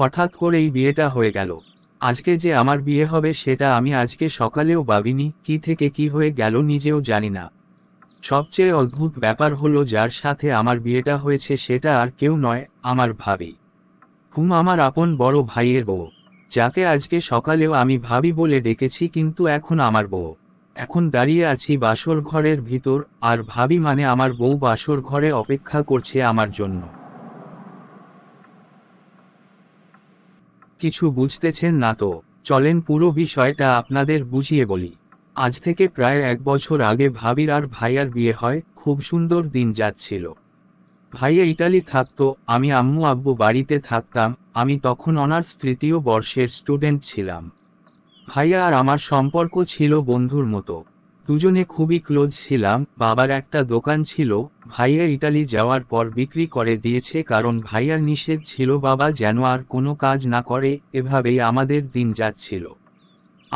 হঠাৎ করেই বিয়েটা হয়ে গেল আজকে যে আমার বিয়ে হবে সেটা আমি আজকে সকালেও ভাবিনি কি থেকে কি হয়ে গেল নিজেও জানি না সবচেয়ে অদ্ভুত ব্যাপার হলো যার সাথে আমার বিয়েটা হয়েছে সেটা আর কেউ নয় আমার ভাবি হুম আমার আপন বড় ভাইয়ের বউ যাকে আজকে সকালেও আমি ভাবি বলে ডেকেছি কিন্তু এখন আমার বউ এখন দাঁড়িয়ে আছি বাসর ঘরের ভিতর আর ভাবি মানে আমার বউ বাসর ঘরে অপেক্ষা করছে আমার জন্য কিছু বুঝতেছেন না তো চলেন পুরো বিষয়টা আপনাদের বুঝিয়ে বলি আজ থেকে প্রায় এক বছর আগে ভাবির আর ভাইয়ার বিয়ে হয় খুব সুন্দর দিন যাচ্ছিল ভাইয়া ইটালি থাকতো আমি আম্মু আব্বু বাড়িতে থাকতাম আমি তখন অনার্স তৃতীয় বর্ষের স্টুডেন্ট ছিলাম ভাইয়া আর আমার সম্পর্ক ছিল বন্ধুর মতো দুজনে খুবই ক্লোজ ছিলাম বাবার একটা দোকান ছিল ভাইয়া ইটালি যাওয়ার পর বিক্রি করে দিয়েছে কারণ ভাইয়ার নিষেধ ছিল বাবা যেন আর কোনো কাজ না করে এভাবেই আমাদের দিন যাচ্ছিল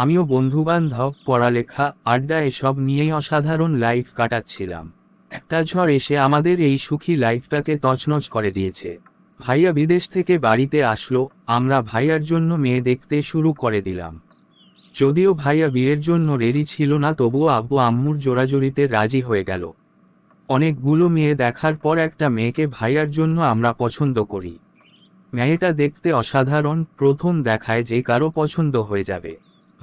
আমিও বন্ধুবান্ধব পড়ালেখা আড্ডা এসব নিয়েই অসাধারণ লাইফ কাটাচ্ছিলাম একটা ঝড় এসে আমাদের এই সুখী লাইফটাকে তছনছ করে দিয়েছে ভাইয়া বিদেশ থেকে বাড়িতে আসলো আমরা ভাইয়ার জন্য মেয়ে দেখতে শুরু করে দিলাম যদিও ভাইয়া বিয়ের জন্য রেডি ছিল না তবুও আব্বু আম্মুর জোড়াজোড়িতে রাজি হয়ে গেল অনেকগুলো মেয়ে দেখার পর একটা মেয়েকে ভাইয়ার জন্য আমরা পছন্দ করি মেয়েটা দেখতে অসাধারণ প্রথম দেখায় যে কারো পছন্দ হয়ে যাবে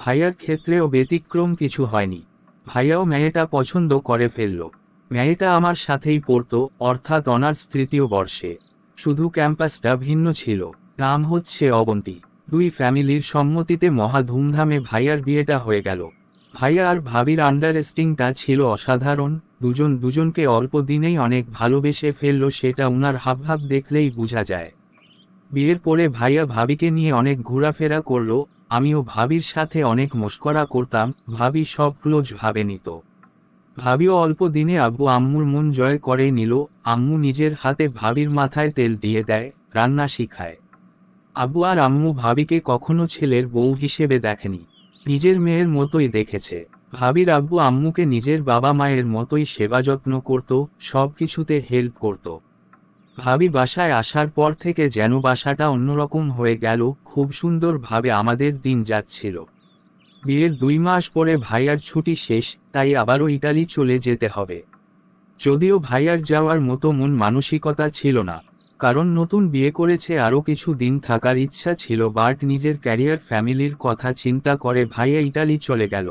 ভাইয়ার ক্ষেত্রেও ব্যতিক্রম কিছু হয়নি ভাইয়াও মেয়েটা পছন্দ করে ফেলল মেয়েটা আমার সাথেই পড়ত অর্থাৎ অনার্স তৃতীয় বর্ষে শুধু ক্যাম্পাসটা ভিন্ন ছিল নাম হচ্ছে অবন্তী দুই ফ্যামিলির সম্মতিতে মহা ধুমধামে ভাইয়ার বিয়েটা হয়ে গেল ভাইয়া আর ভাবির আন্ডারস্টিংটা ছিল অসাধারণ দুজন দুজনকে অল্প দিনেই অনেক ভালোবেসে ফেললো সেটা উনার হাবভাব দেখলেই বোঝা যায় বিয়ের পরে ভাইয়া ভাবিকে নিয়ে অনেক ঘোরাফেরা করলো আমিও ভাবির সাথে অনেক মস্করা করতাম ভাবি সব ক্লোজ ভাবে নিত ভাবিও অল্প দিনে আব্বু আম্মুর মন জয় করে নিল আম্মু নিজের হাতে ভাবির মাথায় তেল দিয়ে দেয় রান্না শিখায় আবু আর আম্মু ভাবিকে কখনো ছেলের বউ হিসেবে দেখেনি নিজের মেয়ের মতোই দেখেছে ভাবির আব্বু আম্মুকে নিজের বাবা মায়ের মতোই সেবা যত্ন করত সব কিছুতে হেল্প করত ভাবি বাসায় আসার পর থেকে যেন বাসাটা অন্যরকম হয়ে গেল খুব সুন্দরভাবে আমাদের দিন যাচ্ছিল বিয়ের দুই মাস পরে ভাইয়ার ছুটি শেষ তাই আবারও ইটালি চলে যেতে হবে যদিও ভাইয়ার যাওয়ার মতো মন মানসিকতা ছিল না কারণ নতুন বিয়ে করেছে আরও কিছু দিন থাকার ইচ্ছা ছিল বাট নিজের ক্যারিয়ার ফ্যামিলির কথা চিন্তা করে ভাইয়া ইটালি চলে গেল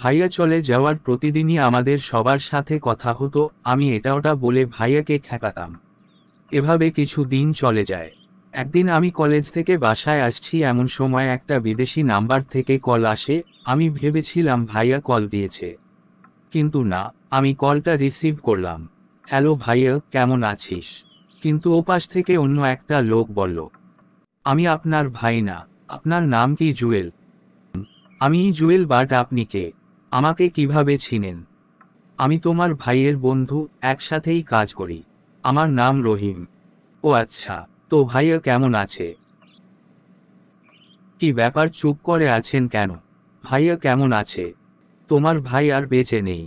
ভাইয়া চলে যাওয়ার প্রতিদিনই আমাদের সবার সাথে কথা হতো আমি এটা ওটা বলে ভাইয়াকে খ্যাঁকাতাম এভাবে কিছু দিন চলে যায় একদিন আমি কলেজ থেকে বাসায় আসছি এমন সময় একটা বিদেশি নাম্বার থেকে কল আসে আমি ভেবেছিলাম ভাইয়া কল দিয়েছে কিন্তু না আমি কলটা রিসিভ করলাম হ্যালো ভাইয়া কেমন আছিস কিন্তু ওপাশ থেকে অন্য একটা লোক বলল আমি আপনার ভাই না আপনার নাম কি জুয়েল আমি জুয়েল বাট আপনি কে আমাকে কিভাবে ছিনেন আমি তোমার ভাইয়ের বন্ধু একসাথেই কাজ করি আমার নাম রহিম ও আচ্ছা তো ভাইয়া কেমন আছে কি ব্যাপার চুপ করে আছেন কেন ভাইয়া কেমন আছে তোমার ভাই আর বেঁচে নেই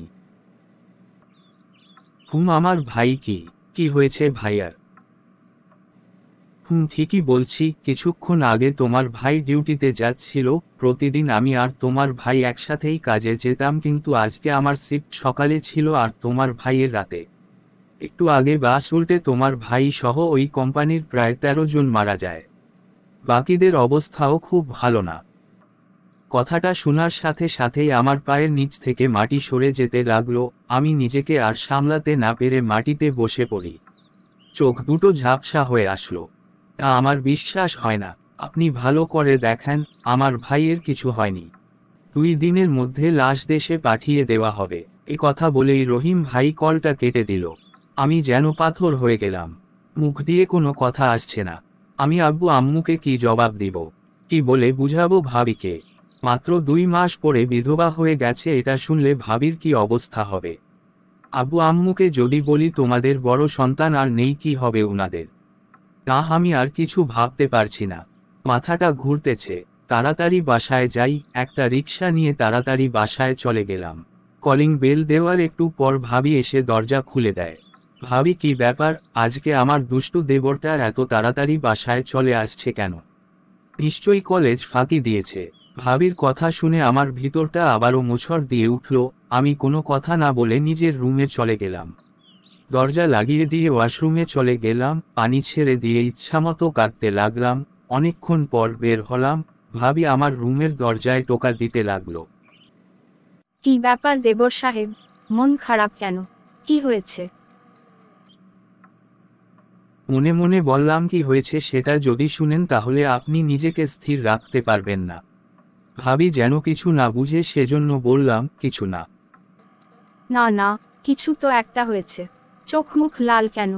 হুম আমার ভাই কি কি হয়েছে ভাইয়ার হুম ঠিকই বলছি কিছুক্ষণ আগে তোমার ভাই ডিউটিতে যাচ্ছিল প্রতিদিন আমি আর তোমার ভাই একসাথেই কাজে যেতাম কিন্তু আজকে আমার শিফট সকালে ছিল আর তোমার ভাইয়ের রাতে একটু আগে বাস উল্টে তোমার ভাই সহ ওই কোম্পানির প্রায় তেরো জন মারা যায় বাকিদের অবস্থাও খুব ভালো না কথাটা শোনার সাথে সাথেই আমার পায়ের নিচ থেকে মাটি সরে যেতে লাগলো আমি নিজেকে আর সামলাতে না পেরে মাটিতে বসে পড়ি চোখ দুটো ঝাপসা হয়ে আসলো তা আমার বিশ্বাস হয় না আপনি ভালো করে দেখান আমার ভাইয়ের কিছু হয়নি দুই দিনের মধ্যে লাশ দেশে পাঠিয়ে দেওয়া হবে এ কথা বলেই রহিম ভাই কলটা কেটে দিল আমি যেন পাথর হয়ে গেলাম মুখ দিয়ে কোনো কথা আসছে না আমি আব্বু আম্মুকে কি জবাব দিব কি বলে বুঝাবো ভাবিকে মাত্র দুই মাস পরে বিধবা হয়ে গেছে এটা শুনলে ভাবির কি অবস্থা হবে আব্বু আম্মুকে যদি বলি তোমাদের বড় সন্তান আর নেই কি হবে উনাদের তা আমি আর কিছু ভাবতে পারছি না মাথাটা ঘুরতেছে তাড়াতাড়ি বাসায় যাই একটা রিক্সা নিয়ে তাড়াতাড়ি বাসায় চলে গেলাম কলিং বেল দেওয়ার একটু পর ভাবি এসে দরজা খুলে দেয় ভাবি কি ব্যাপার আজকে আমার দুষ্টু দেবরটার এত তাড়াতাড়ি বাসায় চলে আসছে কেন নিশ্চয়ই কলেজ ফাঁকি দিয়েছে ভাবির কথা শুনে আমার ভিতরটা আবারও মোছর দিয়ে উঠল আমি কোনো কথা না বলে নিজের রুমে চলে গেলাম দরজা লাগিয়ে দিয়ে ওয়াশরুমে চলে গেলাম পানি ছেড়ে দিয়ে ইচ্ছামতো কাঁদতে লাগলাম অনেকক্ষণ পর বের হলাম ভাবি আমার রুমের দরজায় টোকা দিতে লাগলো কি ব্যাপার দেবর সাহেব মন খারাপ কেন কি হয়েছে মনে মনে বললাম কি হয়েছে সেটা যদি শুনেন তাহলে আপনি নিজেকে স্থির রাখতে পারবেন না ভাবি যেন কিছু না বুঝে সেজন্য বললাম কিছু না না না কিছু তো একটা হয়েছে চোখ মুখ লাল কেন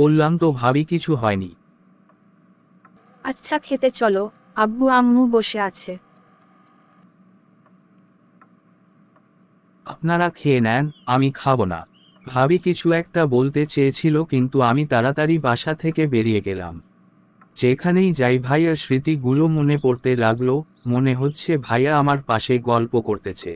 বললাম তো ভাবি কিছু হয়নি আচ্ছা খেতে চলো আব্বু আম্মু বসে আছে আপনারা খেয়ে নেন আমি খাবো না ভাবি কিছু একটা বলতে চেয়েছিল কিন্তু আমি তাড়াতাড়ি বাসা থেকে বেরিয়ে গেলাম যেখানেই যাই ভাইয়ার স্মৃতিগুলো মনে পড়তে লাগলো মনে হচ্ছে ভাইয়া আমার পাশে গল্প করতেছে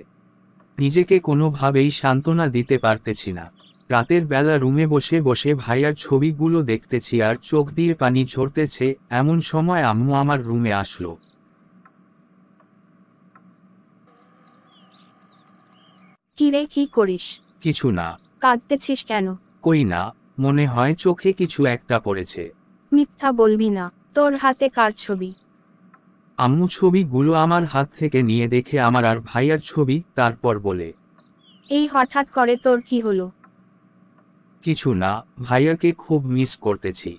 নিজেকে কোনোভাবেই সান্ত্বনা দিতে পারতেছি না রাতের বেলা রুমে বসে বসে ভাইয়ার ছবিগুলো দেখতেছি আর চোখ দিয়ে পানি ঝরতেছে এমন সময় আম্মু আমার রুমে আসলো কিরে কি করিস কিছু না কাঁদতেছিস কেন কই না মনে হয় চোখে কিছু একটা পড়েছে মিথ্যা বলবি না তোর হাতে কার ছবি আম্মু ছবিগুলো আমার হাত থেকে নিয়ে দেখে আমার আর ভাইয়ার ছবি তারপর বলে এই হঠাৎ করে তোর কি হলো কিছু না ভাইয়াকে খুব মিস করতেছি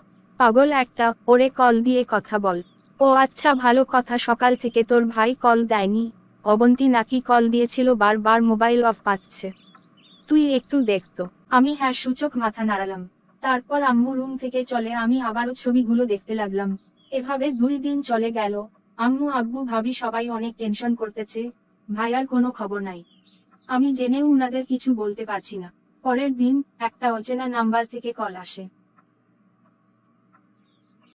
পাগল একটা ওরে কল দিয়ে কথা বল ও আচ্ছা ভালো কথা সকাল থেকে তোর ভাই কল দেয়নি অবন্তী নাকি কল দিয়েছিল বারবার মোবাইল অফ পাচ্ছে তুই একটু দেখতো আমি হ্যাঁ সূচক মাথা নাড়ালাম তারপর আম্মু রুম থেকে চলে আমি আবারও ছবিগুলো দেখতে লাগলাম এভাবে দুই দিন চলে গেল আম্মু আব্বু ভাবি সবাই অনেক টেনশন করতেছে ভাইয়ার কোনো খবর নাই আমি জেনেও উনাদের কিছু বলতে পারছি না পরের দিন একটা অচেনা নাম্বার থেকে কল আসে